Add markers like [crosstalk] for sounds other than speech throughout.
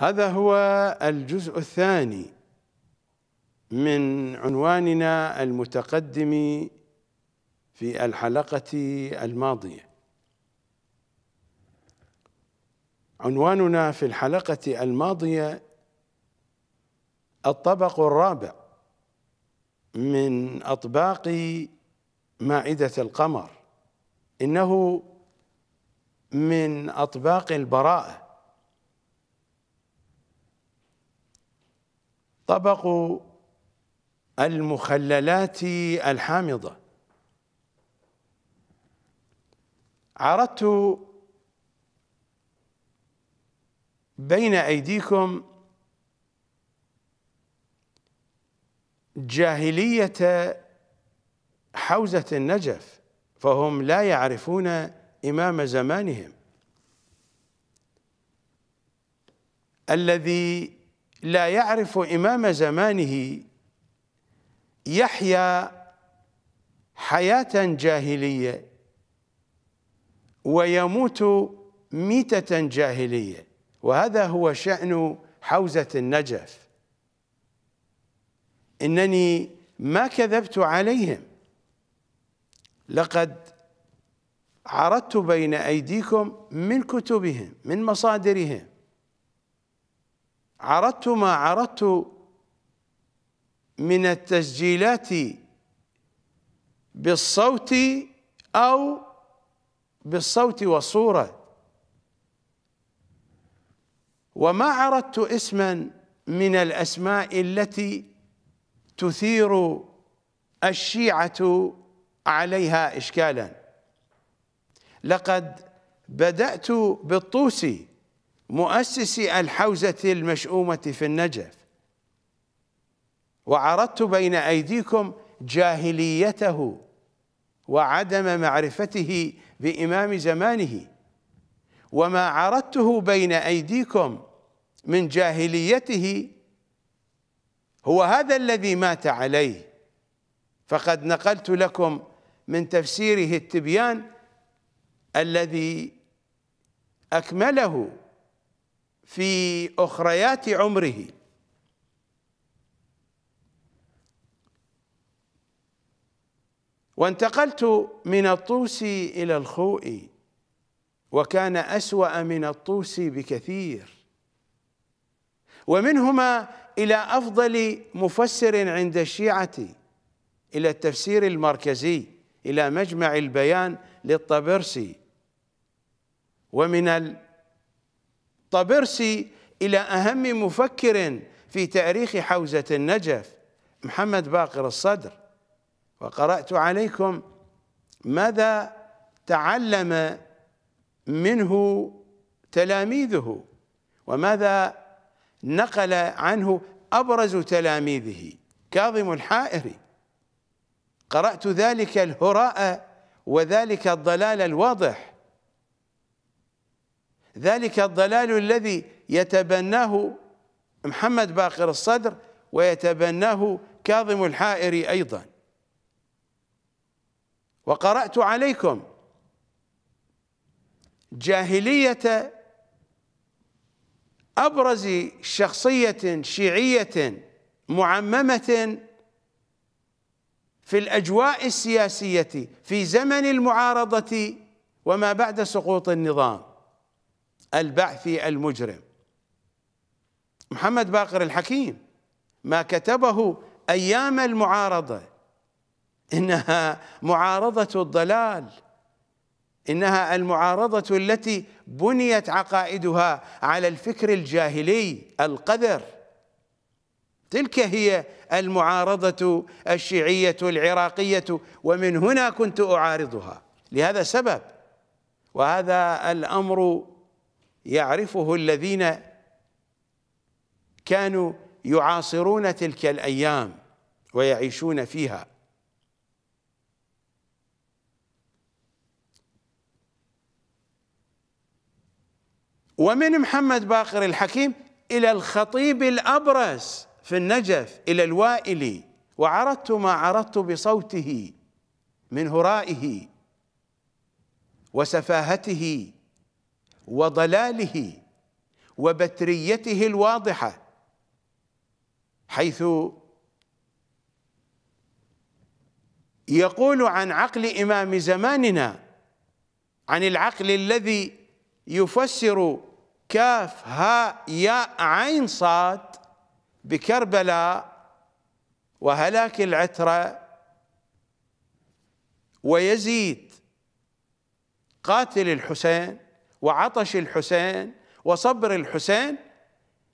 هذا هو الجزء الثاني من عنواننا المتقدم في الحلقة الماضية عنواننا في الحلقة الماضية الطبق الرابع من أطباق مائدة القمر إنه من أطباق البراءة طبق المخللات الحامضة عرضت بين أيديكم جاهلية حوزة النجف فهم لا يعرفون إمام زمانهم الذي لا يعرف إمام زمانه يحيا حياة جاهلية ويموت ميتة جاهلية وهذا هو شأن حوزة النجف إنني ما كذبت عليهم لقد عرضت بين أيديكم من كتبهم من مصادرهم عرضت ما عرضت من التسجيلات بالصوت أو بالصوت والصورة وما عرضت اسما من الأسماء التي تثير الشيعة عليها إشكالا لقد بدأت بالطوسي مؤسسي الحوزة المشؤومة في النجف وعرضت بين أيديكم جاهليته وعدم معرفته بإمام زمانه وما عرضته بين أيديكم من جاهليته هو هذا الذي مات عليه فقد نقلت لكم من تفسيره التبيان الذي أكمله في اخريات عمره وانتقلت من الطوس الى الخوئي وكان اسوا من الطوس بكثير ومنهما الى افضل مفسر عند الشيعه الى التفسير المركزي الى مجمع البيان للطبرسي ومن طبرسي إلى أهم مفكر في تاريخ حوزة النجف محمد باقر الصدر وقرأت عليكم ماذا تعلم منه تلاميذه وماذا نقل عنه أبرز تلاميذه كاظم الحائري قرأت ذلك الهراء وذلك الضلال الواضح ذلك الضلال الذي يتبناه محمد باقر الصدر ويتبناه كاظم الحائري أيضا وقرأت عليكم جاهلية أبرز شخصية شيعية معممة في الأجواء السياسية في زمن المعارضة وما بعد سقوط النظام البعثي المجرم محمد باقر الحكيم ما كتبه أيام المعارضة إنها معارضة الضلال إنها المعارضة التي بنيت عقائدها على الفكر الجاهلي القذر تلك هي المعارضة الشيعية العراقية ومن هنا كنت أعارضها لهذا سبب وهذا الأمر يعرفه الذين كانوا يعاصرون تلك الايام ويعيشون فيها ومن محمد باقر الحكيم الى الخطيب الابرز في النجف الى الوائلي وعرضت ما عرضت بصوته من هرائه وسفاهته وضلاله وبتريته الواضحه حيث يقول عن عقل امام زماننا عن العقل الذي يفسر كاف هاء ياء عين صاد بكربلاء وهلاك العتره ويزيد قاتل الحسين وعطش الحسين وصبر الحسين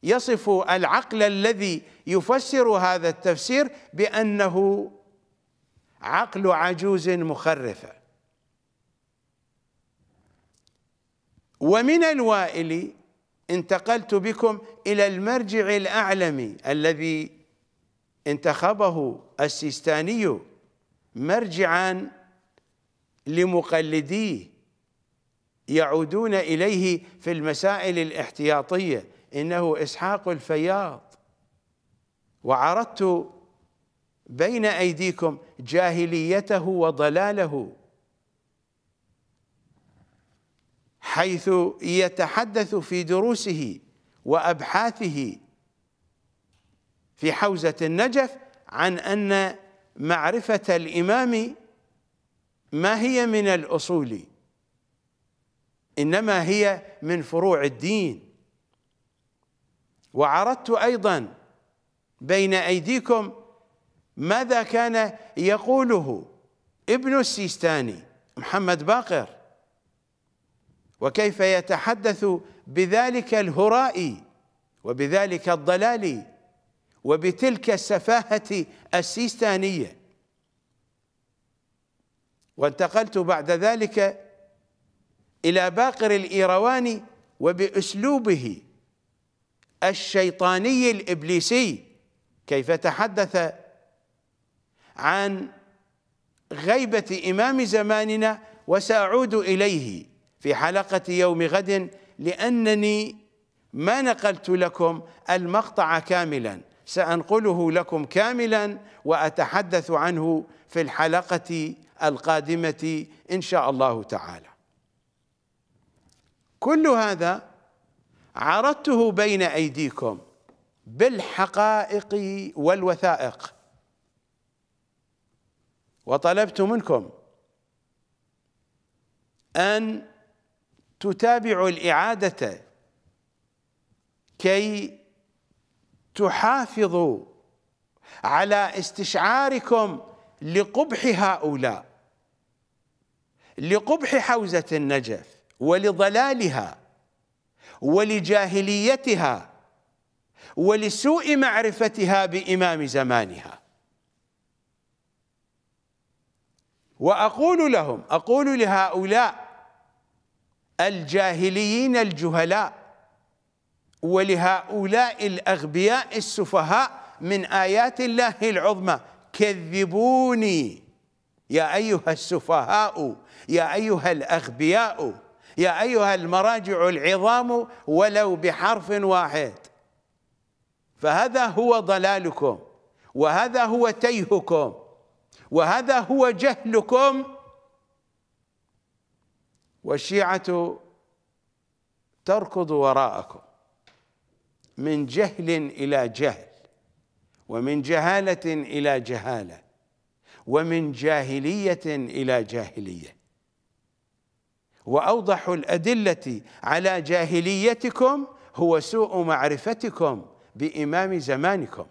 يصف العقل الذي يفسر هذا التفسير بأنه عقل عجوز مخرفة ومن الوائل انتقلت بكم إلى المرجع الأعلمي الذي انتخبه السيستاني مرجعا لمقلديه يعودون إليه في المسائل الاحتياطية إنه إسحاق الفياض وعرضت بين أيديكم جاهليته وضلاله حيث يتحدث في دروسه وأبحاثه في حوزة النجف عن أن معرفة الإمام ما هي من الأصول انما هي من فروع الدين وعرضت ايضا بين ايديكم ماذا كان يقوله ابن السيستاني محمد باقر وكيف يتحدث بذلك الهراء وبذلك الضلال وبتلك السفاهة السيستانية وانتقلت بعد ذلك إلى باقر الإيرواني وبأسلوبه الشيطاني الإبليسي كيف تحدث عن غيبة إمام زماننا وسأعود إليه في حلقة يوم غد لأنني ما نقلت لكم المقطع كاملا سأنقله لكم كاملا وأتحدث عنه في الحلقة القادمة إن شاء الله تعالى كل هذا عرضته بين أيديكم بالحقائق والوثائق وطلبت منكم أن تتابعوا الإعادة كي تحافظوا على استشعاركم لقبح هؤلاء لقبح حوزة النجف ولضلالها ولجاهليتها ولسوء معرفتها بإمام زمانها وأقول لهم أقول لهؤلاء الجاهليين الجهلاء ولهؤلاء الأغبياء السفهاء من آيات الله العظمى كذبوني يا أيها السفهاء يا أيها الأغبياء يا أيها المراجع العظام ولو بحرف واحد فهذا هو ضلالكم وهذا هو تيهكم وهذا هو جهلكم والشيعة تركض وراءكم من جهل إلى جهل ومن جهالة إلى جهالة ومن جاهلية إلى جاهلية واوضح الادله على جاهليتكم هو سوء معرفتكم بامام زمانكم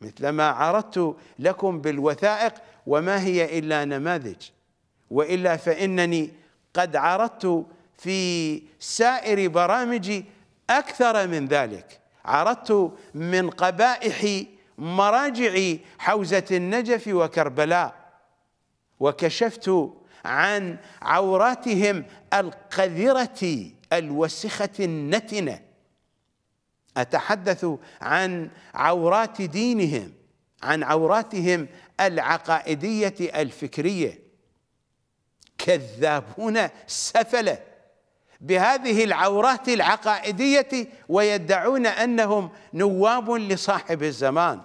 مثلما عرضت لكم بالوثائق وما هي الا نماذج والا فانني قد عرضت في سائر برامجي اكثر من ذلك عرضت من قبائح مراجع حوزه النجف وكربلاء وكشفت عن عوراتهم القذرة الوسخة النتنة أتحدث عن عورات دينهم عن عوراتهم العقائدية الفكرية كذابون سفلة بهذه العورات العقائدية ويدعون أنهم نواب لصاحب الزمان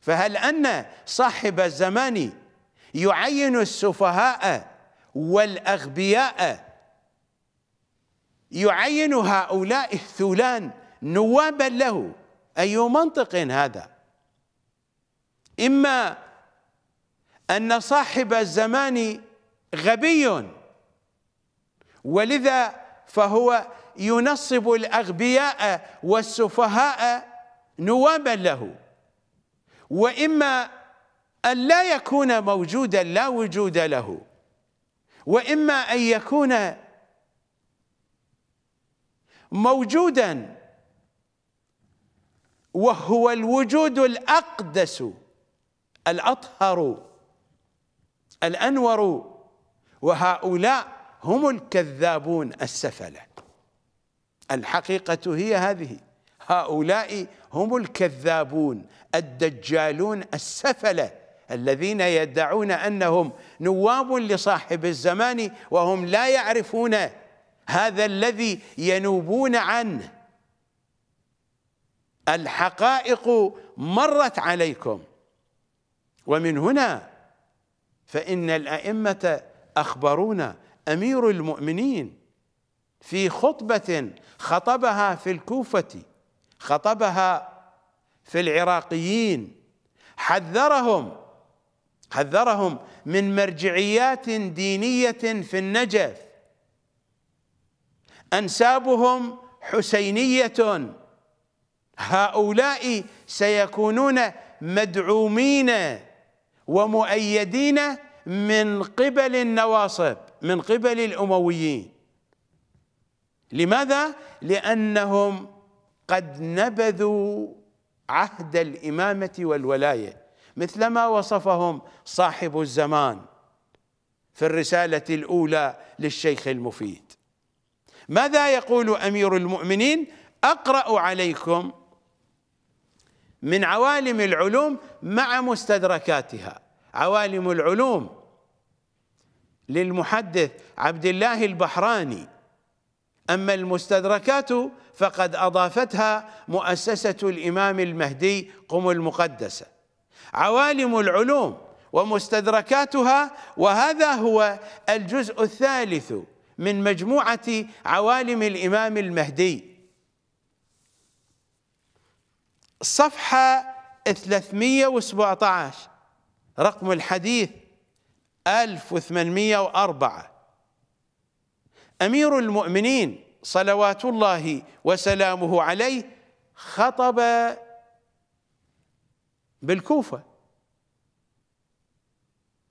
فهل أن صاحب الزمان يعين السفهاء والأغبياء يعين هؤلاء الثولان نوابا له أي منطق هذا إما أن صاحب الزمان غبي ولذا فهو ينصب الأغبياء والسفهاء نوابا له وإما أن لا يكون موجودا لا وجود له وإما أن يكون موجودا وهو الوجود الأقدس الأطهر الأنور وهؤلاء هم الكذابون السفلة الحقيقة هي هذه هؤلاء هم الكذابون الدجالون السفله الذين يدعون انهم نواب لصاحب الزمان وهم لا يعرفون هذا الذي ينوبون عنه الحقائق مرت عليكم ومن هنا فان الائمه اخبرونا امير المؤمنين في خطبه خطبها في الكوفه خطبها في العراقيين حذرهم حذرهم من مرجعيات دينية في النجف أنسابهم حسينية هؤلاء سيكونون مدعومين ومؤيدين من قبل النواصب من قبل الأمويين لماذا؟ لأنهم قد نبذوا عهد الإمامة والولاية مثلما وصفهم صاحب الزمان في الرسالة الأولى للشيخ المفيد ماذا يقول أمير المؤمنين أقرأ عليكم من عوالم العلوم مع مستدركاتها عوالم العلوم للمحدث عبد الله البحراني أما المستدركات فقد أضافتها مؤسسة الإمام المهدي قم المقدسة عوالم العلوم ومستدركاتها وهذا هو الجزء الثالث من مجموعة عوالم الإمام المهدي صفحة 317 رقم الحديث 1804 أمير المؤمنين صلوات الله وسلامه عليه خطب بالكوفة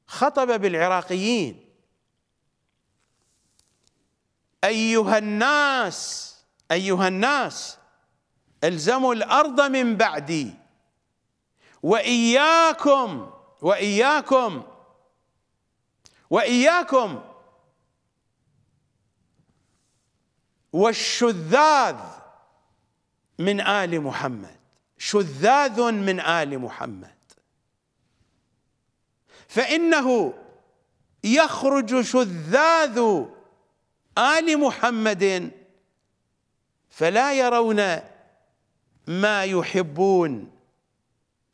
خطب بالعراقيين أيها الناس أيها الناس الزموا الأرض من بعدي وإياكم وإياكم وإياكم والشذاذ من آل محمد شذاذ من آل محمد فإنه يخرج شذاذ آل محمد فلا يرون ما يحبون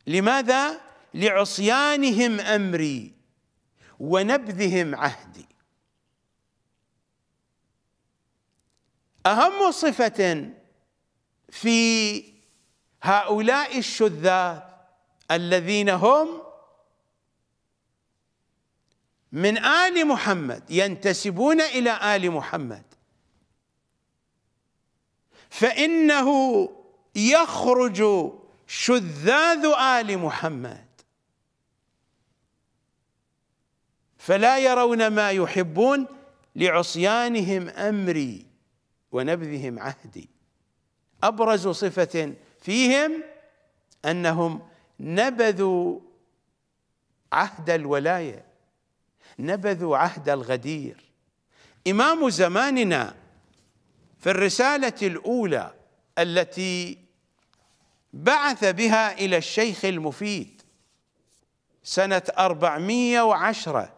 لماذا؟ لعصيانهم أمري ونبذهم عهدي أهم صفة في هؤلاء الشذاذ الذين هم من آل محمد ينتسبون إلى آل محمد فإنه يخرج شذاذ آل محمد فلا يرون ما يحبون لعصيانهم أمري ونبذهم عهدي أبرز صفة فيهم انهم نبذوا عهد الولايه نبذوا عهد الغدير امام زماننا في الرساله الاولى التي بعث بها الى الشيخ المفيد سنه 410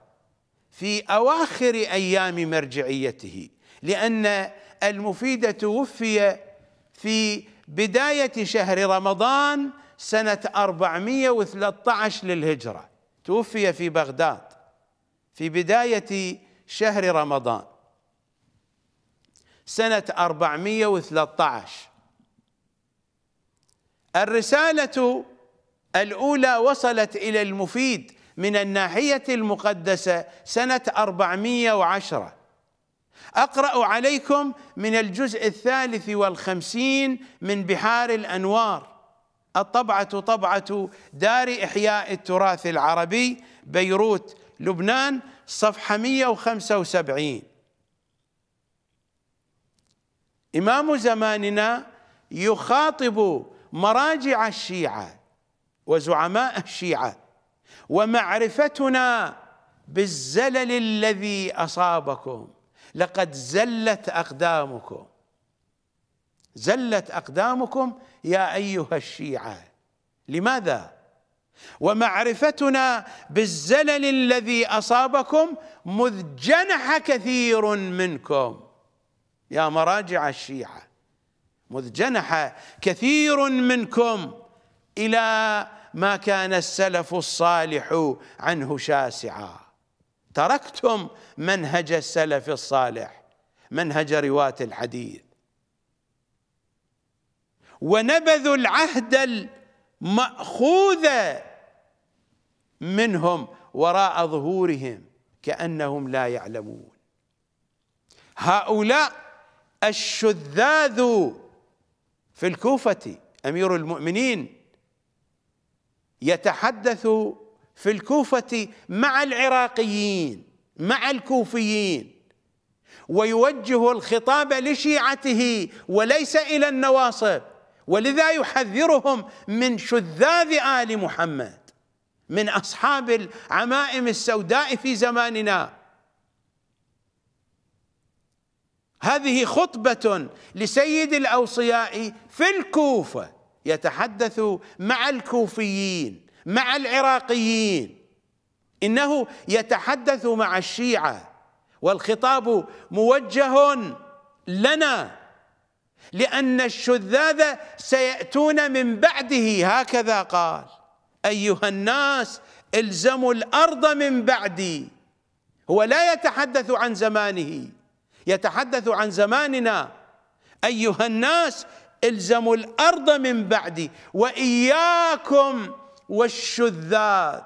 في اواخر ايام مرجعيته لان المفيد توفي في بداية شهر رمضان سنة 413 للهجرة توفي في بغداد في بداية شهر رمضان سنة 413 الرسالة الأولى وصلت إلى المفيد من الناحية المقدسة سنة 410 أقرأ عليكم من الجزء الثالث والخمسين من بحار الأنوار الطبعة طبعة دار إحياء التراث العربي بيروت لبنان صفحة 175 إمام زماننا يخاطب مراجع الشيعة وزعماء الشيعة ومعرفتنا بالزلل الذي أصابكم لقد زلت أقدامكم زلت أقدامكم يا أيها الشيعة لماذا؟ ومعرفتنا بالزلل الذي أصابكم مذ جنح كثير منكم يا مراجع الشيعة مذ جنح كثير منكم إلى ما كان السلف الصالح عنه شاسعاً تركتم منهج السلف الصالح منهج رواة الحديث ونبذوا العهد المأخوذ منهم وراء ظهورهم كأنهم لا يعلمون هؤلاء الشذاذ في الكوفة أمير المؤمنين يتحدث في الكوفة مع العراقيين مع الكوفيين ويوجه الخطاب لشيعته وليس إلى النواصب ولذا يحذرهم من شذاذ آل محمد من أصحاب العمائم السوداء في زماننا هذه خطبة لسيد الأوصياء في الكوفة يتحدث مع الكوفيين مع العراقيين انه يتحدث مع الشيعه والخطاب موجه لنا لان الشذاذ سياتون من بعده هكذا قال ايها الناس الزموا الارض من بعدي هو لا يتحدث عن زمانه يتحدث عن زماننا ايها الناس الزموا الارض من بعدي واياكم والشذاذ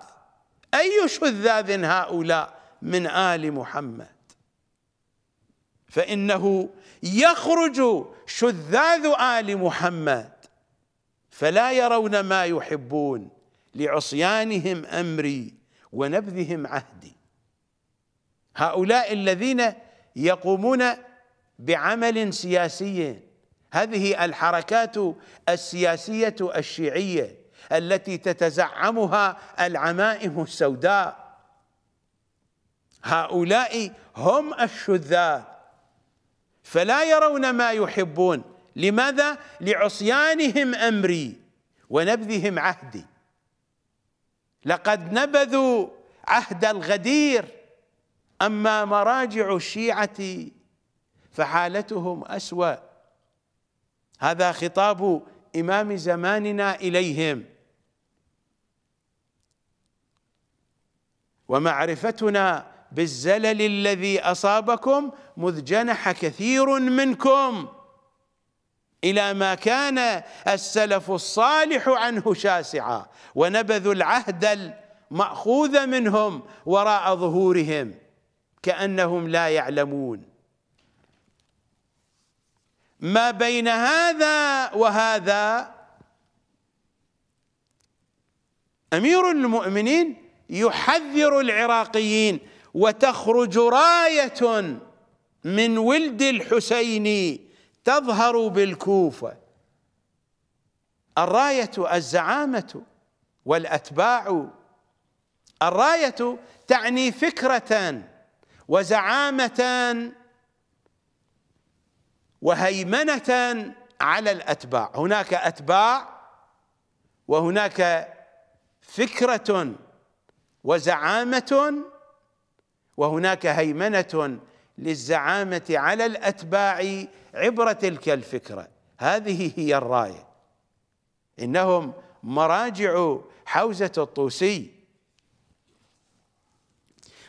أي شذاذ هؤلاء من آل محمد فإنه يخرج شذاذ آل محمد فلا يرون ما يحبون لعصيانهم أمري ونبذهم عهدي هؤلاء الذين يقومون بعمل سياسي هذه الحركات السياسية الشيعية التي تتزعمها العمائم السوداء هؤلاء هم الشذاذ فلا يرون ما يحبون لماذا؟ لعصيانهم أمري ونبذهم عهدي لقد نبذوا عهد الغدير أما مراجع الشيعة فحالتهم أسوأ هذا خطاب إمام زماننا إليهم ومعرفتنا بالزلل الذي اصابكم مذ جنح كثير منكم الى ما كان السلف الصالح عنه شاسعا ونبذوا العهد الماخوذ منهم وراء ظهورهم كانهم لا يعلمون ما بين هذا وهذا امير المؤمنين يحذر العراقيين وتخرج رايه من ولد الحسين تظهر بالكوفه الرايه الزعامه والاتباع الرايه تعني فكره وزعامه وهيمنه على الاتباع هناك اتباع وهناك فكره وزعامة وهناك هيمنة للزعامة على الأتباع عبر تلك الفكرة هذه هي الراية إنهم مراجع حوزة الطوسي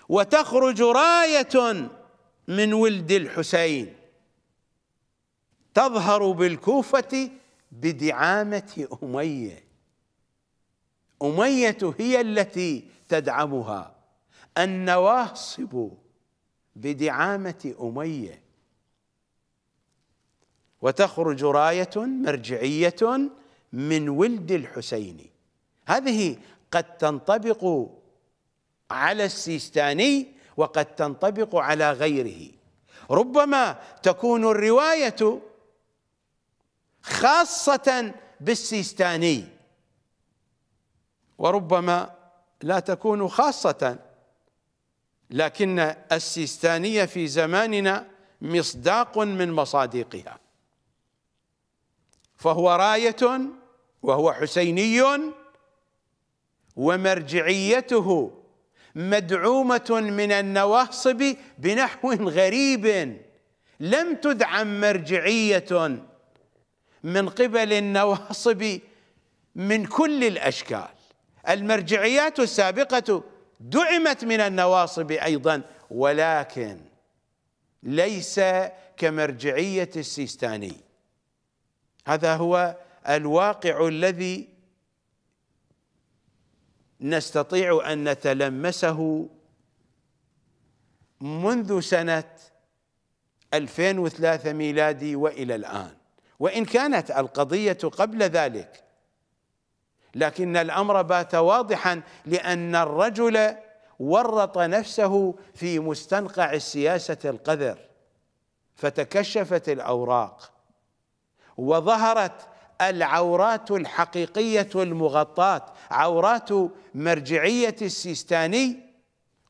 وتخرج راية من ولد الحسين تظهر بالكوفة بدعامة أمية أمية هي التي تدعمها النواصب بدعامة أمية وتخرج راية مرجعية من ولد الحسين هذه قد تنطبق على السيستاني وقد تنطبق على غيره ربما تكون الرواية خاصة بالسيستاني وربما لا تكون خاصة لكن السيستانية في زماننا مصداق من مصادقها فهو راية وهو حسيني ومرجعيته مدعومة من النواصب بنحو غريب لم تدعم مرجعية من قبل النواصب من كل الأشكال المرجعيات السابقة دعمت من النواصب أيضا ولكن ليس كمرجعية السيستاني هذا هو الواقع الذي نستطيع أن نتلمسه منذ سنة 2003 ميلادي وإلى الآن وإن كانت القضية قبل ذلك لكن الامر بات واضحا لان الرجل ورط نفسه في مستنقع السياسه القذر فتكشفت الاوراق وظهرت العورات الحقيقيه المغطاه عورات مرجعيه السيستاني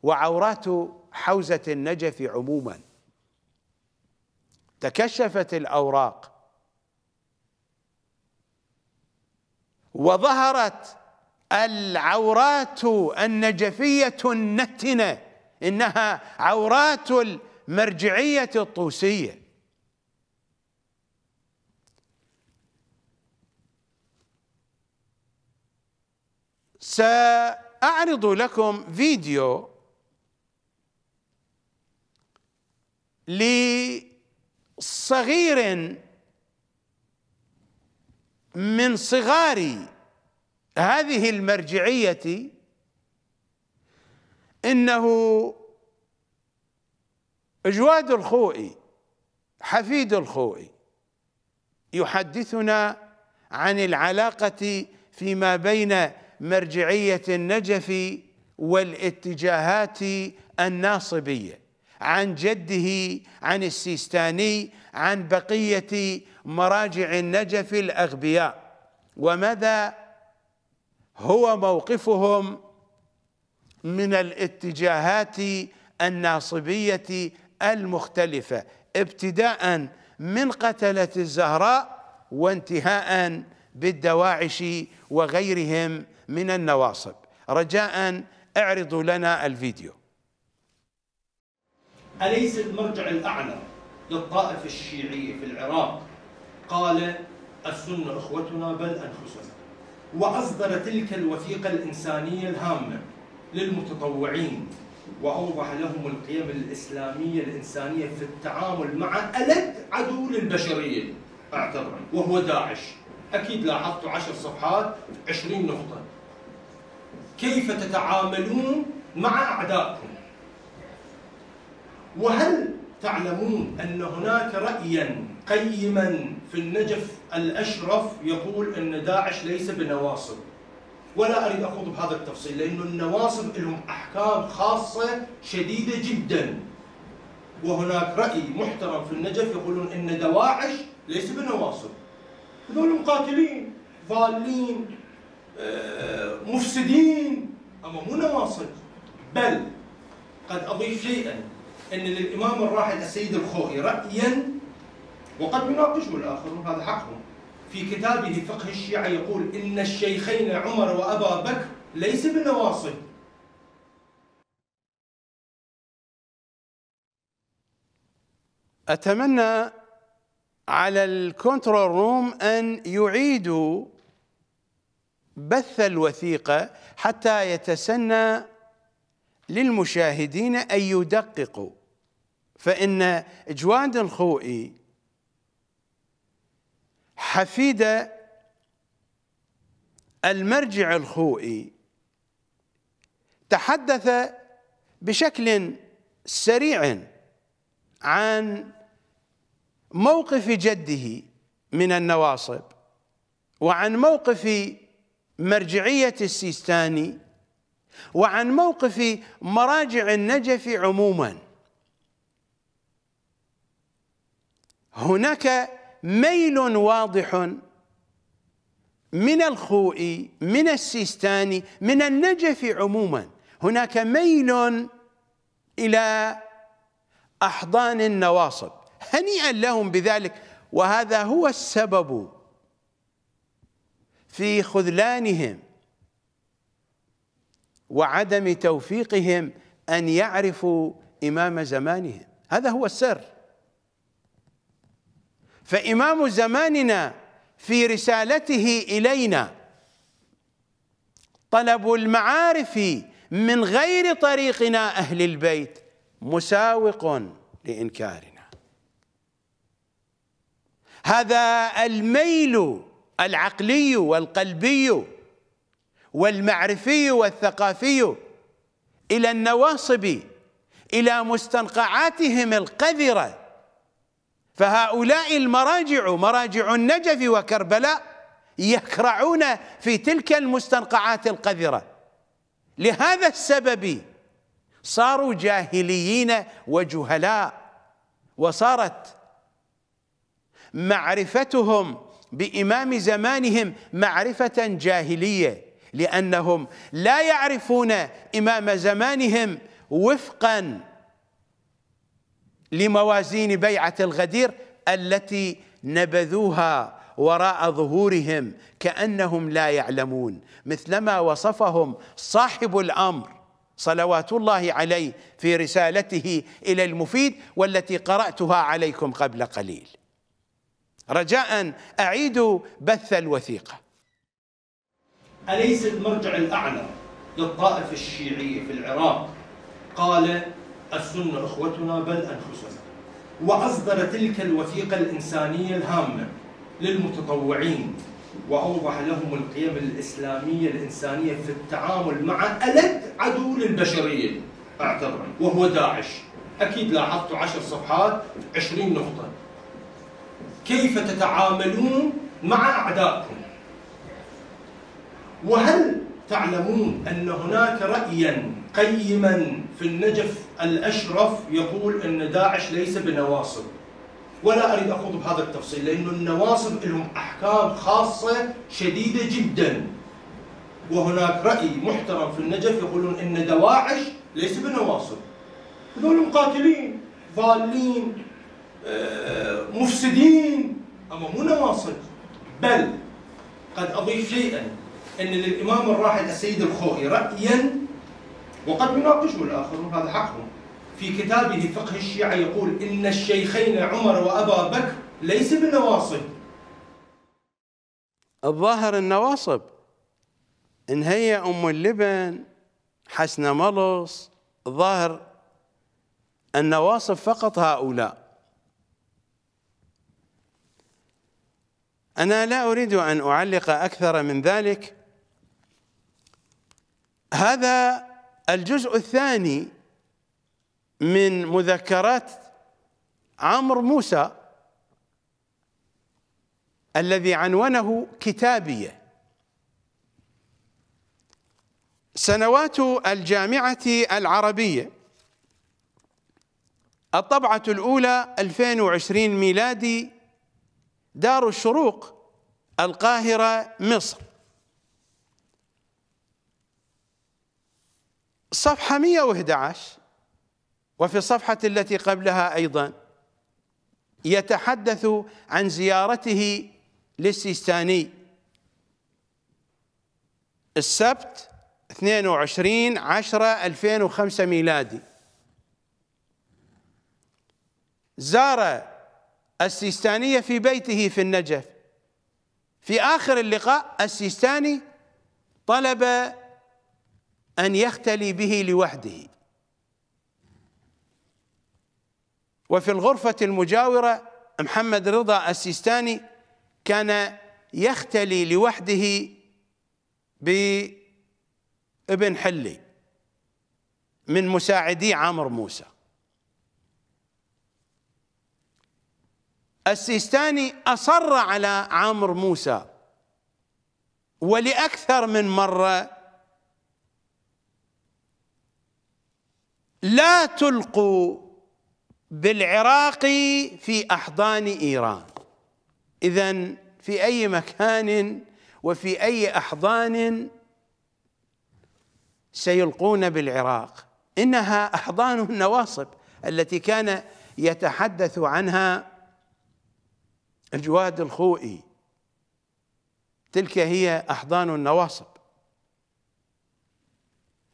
وعورات حوزه النجف عموما تكشفت الاوراق وظهرت العورات النجفية النتنة إنها عورات المرجعية الطوسية سأعرض لكم فيديو لصغير من صغار هذه المرجعية إنه جواد الخوئي حفيد الخوئي يحدثنا عن العلاقة فيما بين مرجعية النجف والاتجاهات الناصبيه عن جده عن السيستاني عن بقية مراجع النجف الأغبياء وماذا هو موقفهم من الاتجاهات الناصبية المختلفة ابتداء من قتلة الزهراء وانتهاء بالدواعش وغيرهم من النواصب رجاء اعرضوا لنا الفيديو أليس المرجع الأعلى للطائفة الشيعية في العراق قال السنة إخوتنا بل أنفسنا وأصدر تلك الوثيقة الإنسانية الهامة للمتطوعين وأوضح لهم القيم الإسلامية الإنسانية في التعامل مع ألد عدو للبشرية أعتبره وهو داعش أكيد لاحظتوا عشر صفحات عشرين نقطة كيف تتعاملون مع أعدائكم وهل تعلمون أن هناك رأيا قيما في النجف الأشرف يقول أن داعش ليس بنواصب ولا أريد أخوض بهذا التفصيل لأن النواصب لهم أحكام خاصة شديدة جدا وهناك رأي محترم في النجف يقولون أن دواعش ليس بنواصب هذول مقاتلين ضالين آه، مفسدين أما مو نواصب بل قد أضيف شيئا ان للامام الراحل السيد الخوئي رايا وقد يناقشه الاخرون هذا حقهم في كتابه فقه الشيعه يقول ان الشيخين عمر وابا بكر ليس بالنواصي اتمنى على الكنترول روم ان يعيدوا بث الوثيقه حتى يتسنى للمشاهدين ان يدققوا فإن جواد الخوئي حفيد المرجع الخوئي تحدث بشكل سريع عن موقف جده من النواصب وعن موقف مرجعية السيستاني وعن موقف مراجع النجف عموماً هناك ميل واضح من الخوئي من السيستاني من النجف عموما هناك ميل إلى أحضان النواصب هنيئا لهم بذلك وهذا هو السبب في خذلانهم وعدم توفيقهم أن يعرفوا إمام زمانهم هذا هو السر فإمام زماننا في رسالته إلينا طلب المعارف من غير طريقنا أهل البيت مساوق لإنكارنا هذا الميل العقلي والقلبي والمعرفي والثقافي إلى النواصب إلى مستنقعاتهم القذره فهؤلاء المراجع مراجع النجف وكربلاء يكرعون في تلك المستنقعات القذرة لهذا السبب صاروا جاهليين وجهلاء وصارت معرفتهم بإمام زمانهم معرفة جاهلية لأنهم لا يعرفون إمام زمانهم وفقا لموازين بيعة الغدير التي نبذوها وراء ظهورهم كأنهم لا يعلمون مثلما وصفهم صاحب الأمر صلوات الله عليه في رسالته إلى المفيد والتي قرأتها عليكم قبل قليل رجاء أعيدوا بث الوثيقة أليس المرجع الأعلى للطائفة الشيعية في العراق قال السنة أخوتنا بل أنفسنا وأصدر تلك الوثيقة الإنسانية الهامة للمتطوعين وأوضح لهم القيم الإسلامية الإنسانية في التعامل مع ألد عدو للبشرية أعتبر وهو داعش أكيد لاحظتوا عشر صفحات عشرين نقطة كيف تتعاملون مع أعدائكم وهل تعلمون أن هناك رأيا قيما في النجف الأشرف يقول أن داعش ليس بنواصب ولا أريد أخوض بهذا التفصيل لأن النواصب لهم أحكام خاصة شديدة جدا وهناك رأي محترم في النجف يقولون أن دواعش ليس بنواصب هذول مقاتلين ضالين آه، مفسدين أما مو نواصب بل قد أضيف شيئا أن للإمام الراحل السيد الخوئي رأيا وقد يناقشه الآخرون هذا حقهم في كتابه فقه الشيعة يقول إن الشيخين عمر وأبا بكر ليس بالنواصب الظاهر النواصب إن هي أم اللبن حسن ملص ظاهر النواصب فقط هؤلاء أنا لا أريد أن أعلق أكثر من ذلك هذا الجزء الثاني من مذكرات عمرو موسى الذي عنونه كتابيه سنوات الجامعه العربيه الطبعه الاولى 2020 ميلادي دار الشروق القاهره مصر صفحة 111 وفي الصفحة التي قبلها أيضا يتحدث عن زيارته للسيستاني السبت 22 10 2005 ميلادي زار السيستاني في بيته في النجف في آخر اللقاء السيستاني طلب أن يختلي به لوحده وفي الغرفة المجاورة محمد رضا السيستاني كان يختلي لوحده بابن حلي من مساعدي عمرو موسى السيستاني أصر على عمرو موسى ولأكثر من مرة لا تلقوا بالعراق في أحضان إيران إذا في أي مكان وفي أي أحضان سيلقون بالعراق إنها أحضان النواصب التي كان يتحدث عنها جواد الخوئي تلك هي أحضان النواصب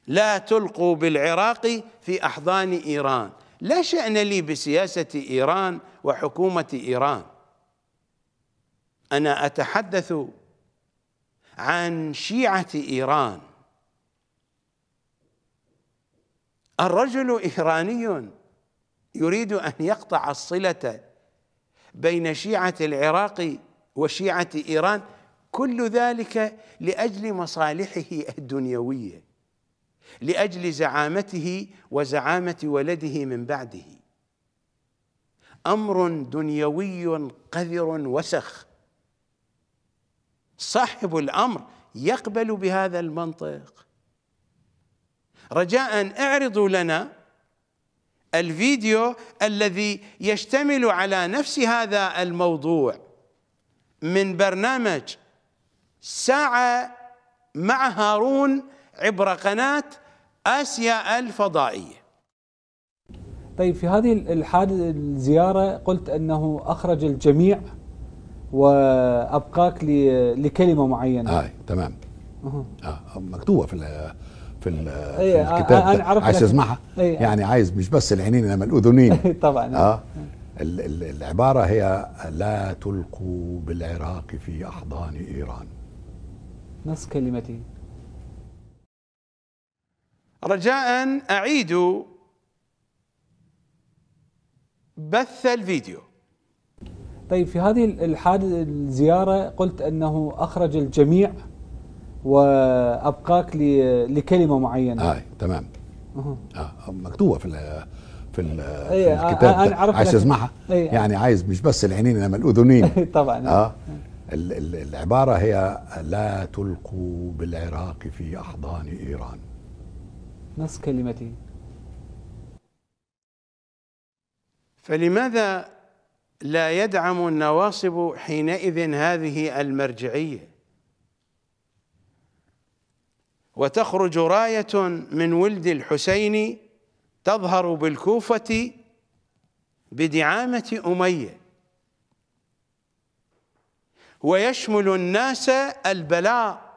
لا تلقوا بالعراق في أحضان إيران لا شأن لي بسياسة إيران وحكومة إيران أنا أتحدث عن شيعة إيران الرجل إيراني يريد أن يقطع الصلة بين شيعة العراق وشيعة إيران كل ذلك لأجل مصالحه الدنيوية لاجل زعامته وزعامه ولده من بعده امر دنيوي قذر وسخ صاحب الامر يقبل بهذا المنطق رجاء اعرضوا لنا الفيديو الذي يشتمل على نفس هذا الموضوع من برنامج ساعه مع هارون عبر قناة آسيا الفضائية طيب في هذه الحادثة الزيارة قلت أنه أخرج الجميع وأبقاك لكلمة معينة آه تمام آه مكتوبة في في, إيه، في الكتاب أنا عايز اسمعها إيه. يعني عايز مش بس العينين انما الاذنين [laughs] طبعا اه العباره هي لا تلقوا بالعراق في احضان ايران نص كلمتين رجاء أعيدوا بث الفيديو طيب في هذه الحادثة الزيارة قلت أنه أخرج الجميع وأبقاك لكلمة معينة آه تمام آه. آه مكتوبة في في, إيه، في الكتاب أنا عارف عايز اسمعها إيه. يعني عايز مش بس العينين انما الاذنين [laughs] طبعا آه. العباره هي لا تلقوا بالعراق في احضان ايران نص كلمته فلماذا لا يدعم النواصب حينئذ هذه المرجعيه وتخرج رايه من ولد الحسين تظهر بالكوفه بدعامه اميه ويشمل الناس البلاء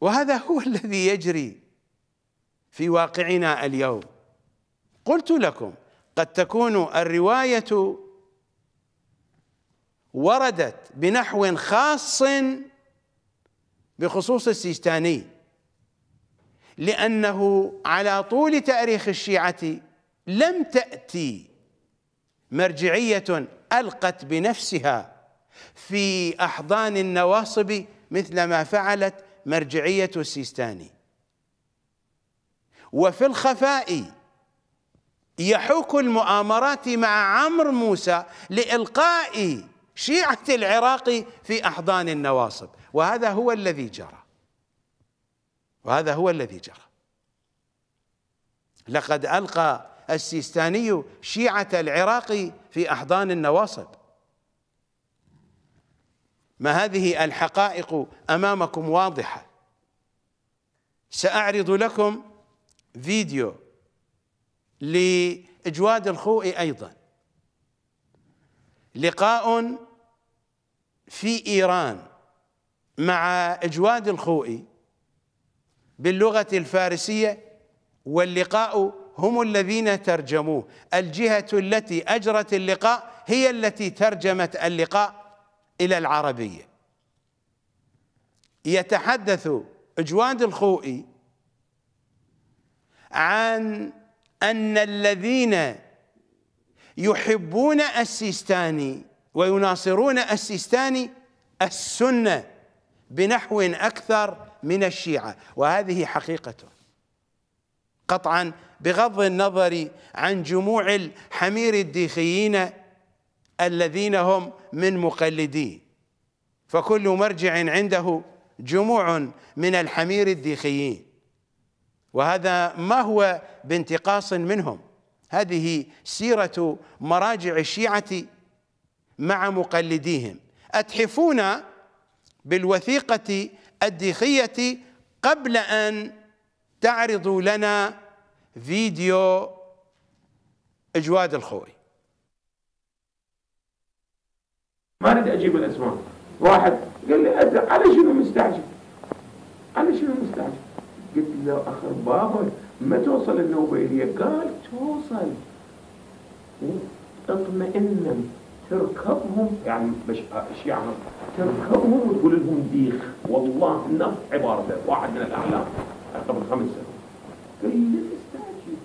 وهذا هو الذي يجري في واقعنا اليوم قلت لكم قد تكون الروايه وردت بنحو خاص بخصوص السيستاني لانه على طول تاريخ الشيعه لم تاتي مرجعيه القت بنفسها في احضان النواصب مثل ما فعلت مرجعيه السيستاني وفي الخفاء يحوك المؤامرات مع عمرو موسى لإلقاء شيعة العراق في أحضان النواصب وهذا هو الذي جرى وهذا هو الذي جرى لقد ألقى السيستاني شيعة العراق في أحضان النواصب ما هذه الحقائق أمامكم واضحة سأعرض لكم فيديو لإجواد الخوئي أيضا لقاء في إيران مع إجواد الخوئي باللغة الفارسية واللقاء هم الذين ترجموه الجهة التي أجرت اللقاء هي التي ترجمت اللقاء إلى العربية يتحدث إجواد الخوئي عن أن الذين يحبون السيستاني ويناصرون السيستاني السنة بنحو أكثر من الشيعة وهذه حقيقته قطعا بغض النظر عن جموع الحمير الديخيين الذين هم من مقلديه فكل مرجع عنده جموع من الحمير الديخيين وهذا ما هو بانتقاص منهم هذه سيرة مراجع الشيعة مع مقلديهم أتحفون بالوثيقة الديخية قبل أن تعرضوا لنا فيديو إجواد الخوي ما اريد اجيب الاسماء واحد قال لي على شنو مستعجل على شنو مستعجل قلت له اخر بابا ما توصل النوبه الي قال توصل اطمئنا تركبهم يعني مش ايش يعني تركبهم وتقول لهم ديخ والله نفس عبارته واحد من الاعلام قبل خمس سنوات قال لي ليش استعجل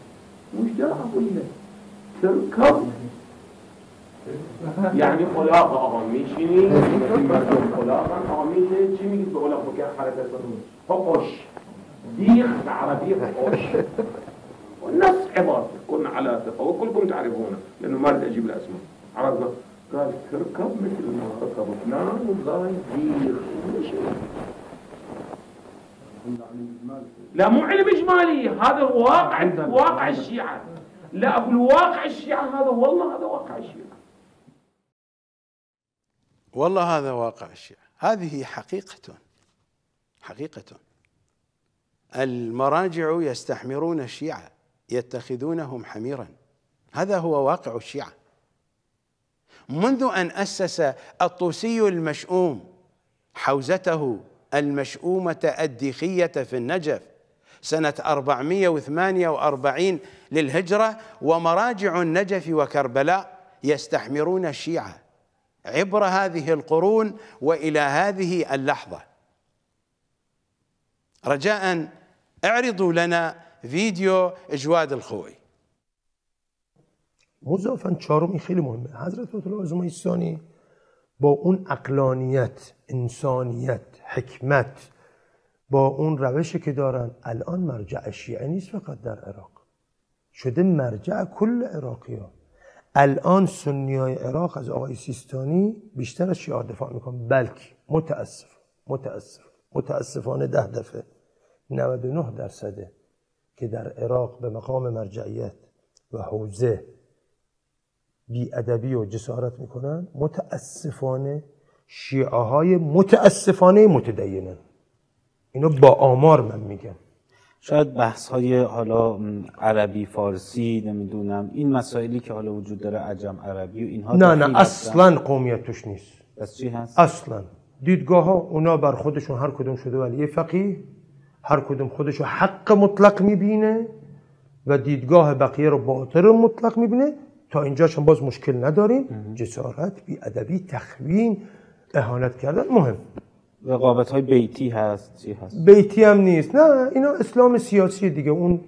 وش دا اقول له تركب يعني خلاقه اغاميشني شني خلاقه اغاميشني جيمي بقول لك حركه حركات حقش ديخ بالعربية قوش والناس عبارة كن على ثقة وكلكم تعرفونه لأنه ما أريد أجيب الأسماء عرفنا قال تركب مثل ما ركب فلان نعم، والله ديخ لا مو علم إجمالي هذا واقع واقع الشيعة لا أقول واقع الشيعة هذا والله هذا واقع الشيعة والله هذا واقع الشيعة هذه حقيقة حقيقة المراجع يستحمرون الشيعة يتخذونهم حميرا هذا هو واقع الشيعة منذ أن أسس الطوسي المشؤوم حوزته المشؤومة الديخية في النجف سنة 448 للهجرة ومراجع النجف وكربلاء يستحمرون الشيعة عبر هذه القرون وإلى هذه اللحظة رجاء اعرضوا لنا فیدیو جواد الخوی مضافا چهارمی خیلی مهمه حضرت مطلع ایستانی با اون اقلانیت انسانیت حکمت با اون روشی که دارن الان مرجع شیعه نیست فقط در عراق شده مرجع کل عراقی ها الان سنی های عراق از آقای سیستانی بیشتر از شیعه دفاع میکنن بلکه متاسف متاسف متاسفانه ده دفعه 99 درصده که در عراق به مقام مرجعیت و حوزه بیادبی و جسارت میکنن متاسفانه شیعه های متاسفانه متدینن اینو با آمار من میگم شاید بحث های حالا عربی فارسی نمیدونم این مسائلی که حالا وجود داره عجم عربی و اینها نه نه اصلا قومیت نیست پس چی هست اصلا دیدگاه ها اونا بر خودشون هر کدوم شده ولی یه فقیه هر کدوم رو حق مطلق میبینه و دیدگاه بقیه رو باطل مطلق میبینه تا اینجا هم باز مشکل نداریم جسارت ادبی تخوین اهانت کردن مهم رقابت های بیتی هست چی هست بیتی هم نیست نه اینا اسلام سیاسی دیگه اون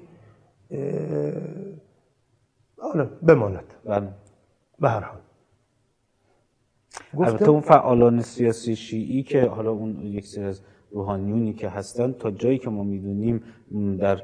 حالا بماند بله به هر حال البته اون فعالان سیاسی شیعی که حالا اون یک سری از روحانیونی که هستن تا جایی که ما میدونیم در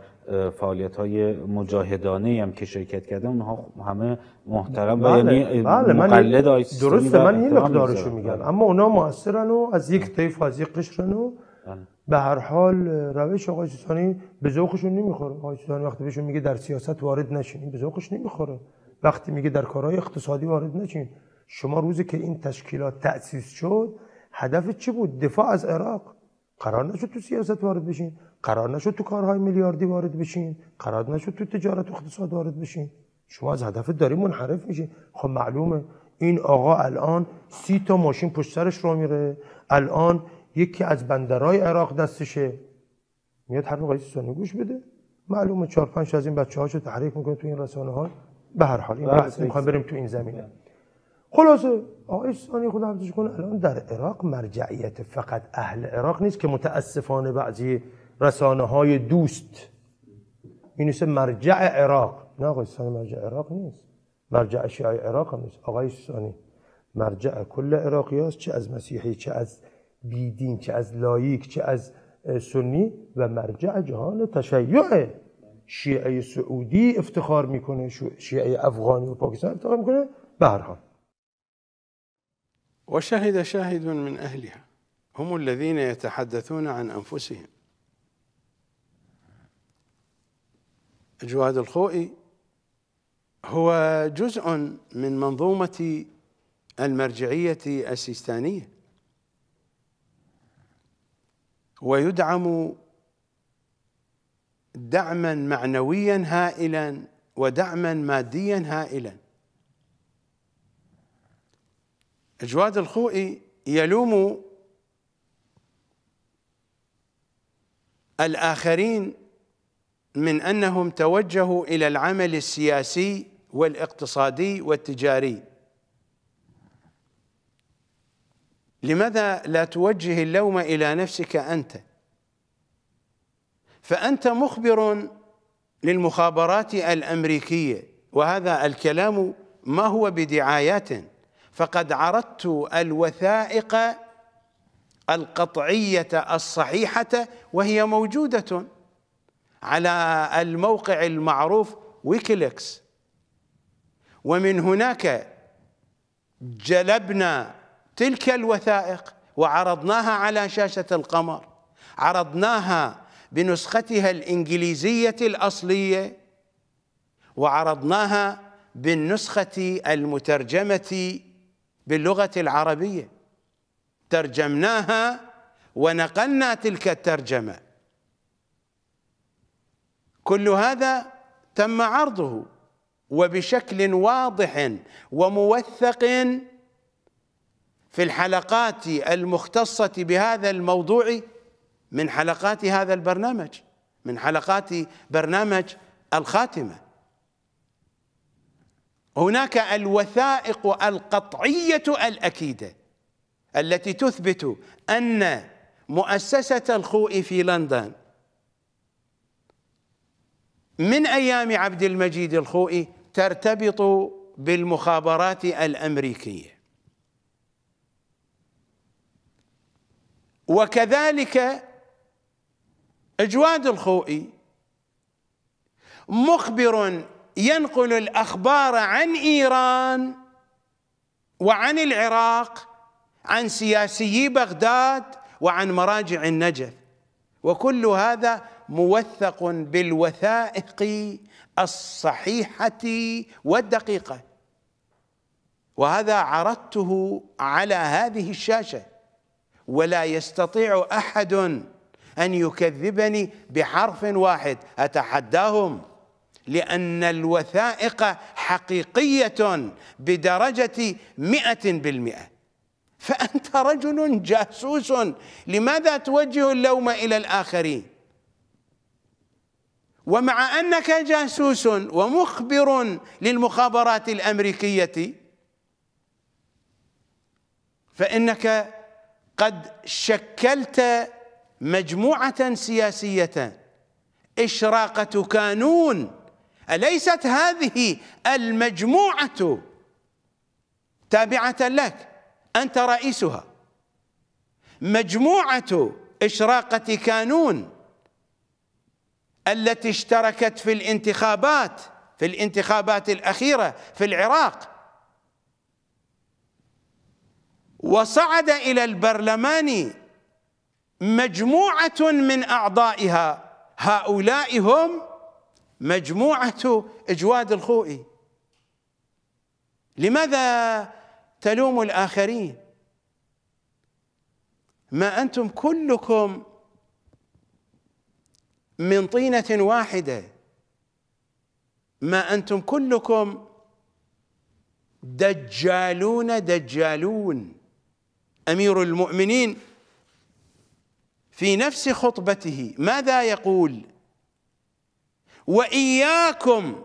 فعالیت های مجاهدانه هم که شرکت کرده اونها خب همه محترم بله،, یعنی، بله، و یعنی بله، مقلد من درسته من این مقدارشو میگم اما اونا موثرن و از یک طیف از یک قشرن و بله. به هر حال روش آقای سیستانی به ذوقشون نمیخوره آقای سیستانی وقتی بهشون میگه در سیاست وارد نشین به ذوقش نمیخوره وقتی میگه در کارهای اقتصادی وارد نشین شما روزی که این تشکیلات تأسیس شد هدف چی بود دفاع از عراق قرار نشد تو سیاست وارد بشین قرار نشد تو کارهای میلیاردی وارد بشین قرار نشد تو تجارت و اقتصاد وارد بشین شما از هدف داری منحرف میشین خب معلومه این آقا الان سی تا ماشین پشت سرش رو میره الان یکی از بندرهای عراق دستشه میاد هر موقعی سیستانی گوش بده معلومه چهار پنج از این بچه هاشو تحریک میکنه تو این رسانه ها به هر حال این بله، بحث بریم تو این زمینه بله. خلاصه آقای سانی خود حفظش کنه الان در عراق مرجعیت فقط اهل عراق نیست که متاسفانه بعضی رسانه های دوست نویسه مرجع عراق نه آقای سانی مرجع عراق نیست مرجع شیعه عراق هم نیست آقای سانی مرجع کل عراقی هست چه از مسیحی چه از بیدین چه از لایک چه از سنی و مرجع جهان تشیع شیعه سعودی افتخار میکنه شیعه افغانی و پاکستان افتخار میکنه به وشهد شاهد من أهلها هم الذين يتحدثون عن أنفسهم جواد الخوئي هو جزء من منظومة المرجعية السيستانية ويدعم دعما معنويا هائلا ودعما ماديا هائلا جواد الخوئي يلوم الآخرين من أنهم توجهوا إلى العمل السياسي والاقتصادي والتجاري لماذا لا توجه اللوم إلى نفسك أنت فأنت مخبر للمخابرات الأمريكية وهذا الكلام ما هو بدعايات فقد عرضت الوثائق القطعية الصحيحة وهي موجودة على الموقع المعروف ويكيليكس ومن هناك جلبنا تلك الوثائق وعرضناها على شاشة القمر عرضناها بنسختها الإنجليزية الأصلية وعرضناها بالنسخة المترجمة باللغة العربية ترجمناها ونقلنا تلك الترجمة كل هذا تم عرضه وبشكل واضح وموثق في الحلقات المختصة بهذا الموضوع من حلقات هذا البرنامج من حلقات برنامج الخاتمه هناك الوثائق القطعيه الاكيده التي تثبت ان مؤسسه الخوئي في لندن من ايام عبد المجيد الخوئي ترتبط بالمخابرات الامريكيه وكذلك اجواد الخوئي مخبر ينقل الأخبار عن إيران وعن العراق عن سياسيي بغداد وعن مراجع النجف وكل هذا موثق بالوثائق الصحيحة والدقيقة وهذا عرضته على هذه الشاشة ولا يستطيع أحد أن يكذبني بحرف واحد أتحداهم لأن الوثائق حقيقية بدرجة مئة بالمئة فأنت رجل جاسوس لماذا توجه اللوم إلى الآخرين ومع أنك جاسوس ومخبر للمخابرات الأمريكية فإنك قد شكلت مجموعة سياسية إشراقة كانون أليست هذه المجموعة تابعة لك أنت رئيسها مجموعة إشراقة كانون التي اشتركت في الانتخابات في الانتخابات الأخيرة في العراق وصعد إلى البرلمان مجموعة من أعضائها هؤلاء هم مجموعة إجواد الخوئي لماذا تلوم الآخرين ما أنتم كلكم من طينة واحدة ما أنتم كلكم دجالون دجالون أمير المؤمنين في نفس خطبته ماذا يقول؟ وإياكم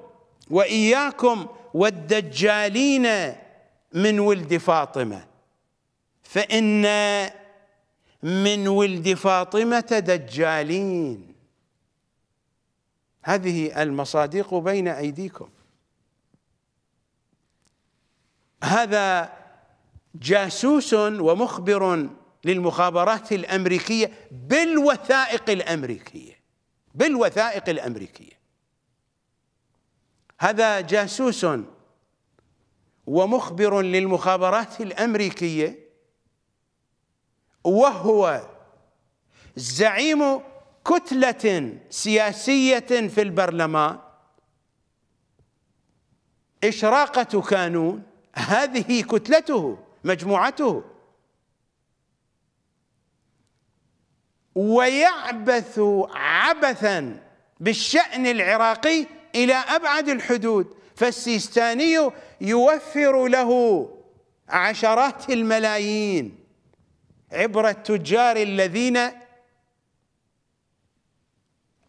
وإياكم والدجالين من ولد فاطمة فإن من ولد فاطمة دجالين هذه المصادق بين أيديكم هذا جاسوس ومخبر للمخابرات الأمريكية بالوثائق الأمريكية بالوثائق الأمريكية هذا جاسوس ومخبر للمخابرات الأمريكية وهو زعيم كتلة سياسية في البرلمان إشراقة كانون هذه كتلته مجموعته ويعبث عبثا بالشأن العراقي إلى أبعد الحدود فالسيستاني يوفر له عشرات الملايين عبر التجار الذين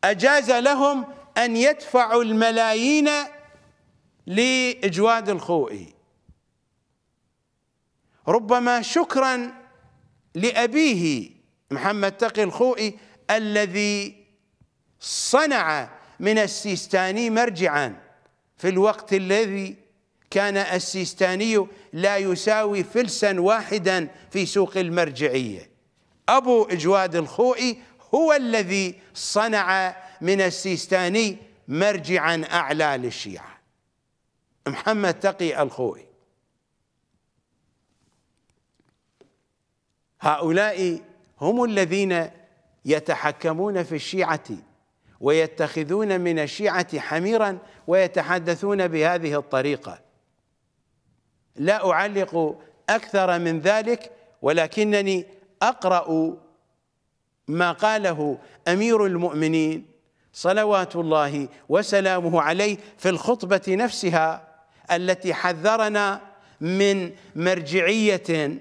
أجاز لهم أن يدفعوا الملايين لإجواد الخوئي ربما شكرا لأبيه محمد تقي الخوئي الذي صنع من السيستاني مرجعا في الوقت الذي كان السيستاني لا يساوي فلسا واحدا في سوق المرجعية أبو إجواد الخوئي هو الذي صنع من السيستاني مرجعا أعلى للشيعة محمد تقي الخوئي هؤلاء هم الذين يتحكمون في الشيعة ويتخذون من الشيعة حميرا ويتحدثون بهذه الطريقة لا أعلق أكثر من ذلك ولكنني أقرأ ما قاله أمير المؤمنين صلوات الله وسلامه عليه في الخطبة نفسها التي حذرنا من مرجعية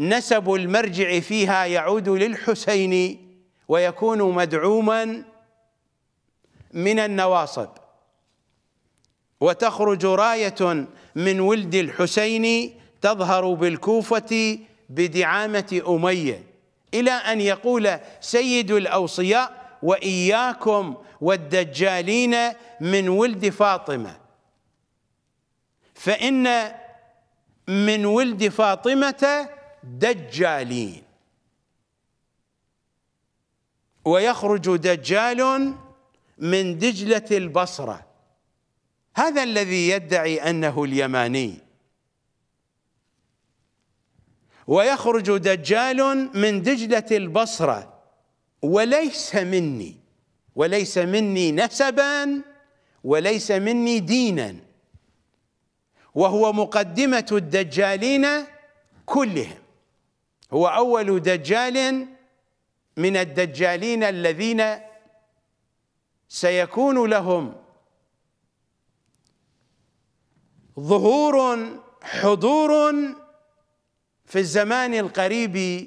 نسب المرجع فيها يعود للحسيني ويكون مدعوما من النواصب وتخرج راية من ولد الحسين تظهر بالكوفة بدعامة أمية إلى أن يقول سيد الأوصياء وإياكم والدجالين من ولد فاطمة فإن من ولد فاطمة دجالين ويخرج دجال من دجلة البصرة هذا الذي يدعي أنه اليماني ويخرج دجال من دجلة البصرة وليس مني وليس مني نسبا وليس مني دينا وهو مقدمة الدجالين كلهم هو أول دجال من الدجالين الذين سيكون لهم ظهور حضور في الزمان القريب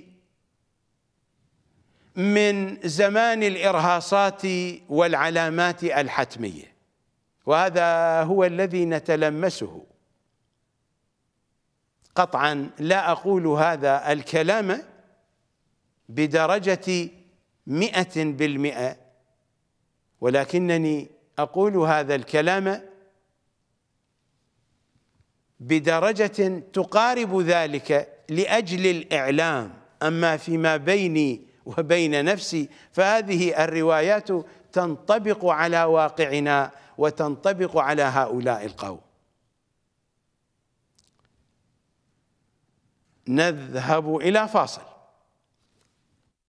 من زمان الارهاصات والعلامات الحتميه وهذا هو الذي نتلمسه قطعا لا اقول هذا الكلام بدرجة مئة بالمئة ولكنني أقول هذا الكلام بدرجة تقارب ذلك لأجل الإعلام أما فيما بيني وبين نفسي فهذه الروايات تنطبق على واقعنا وتنطبق على هؤلاء القوم نذهب إلى فاصل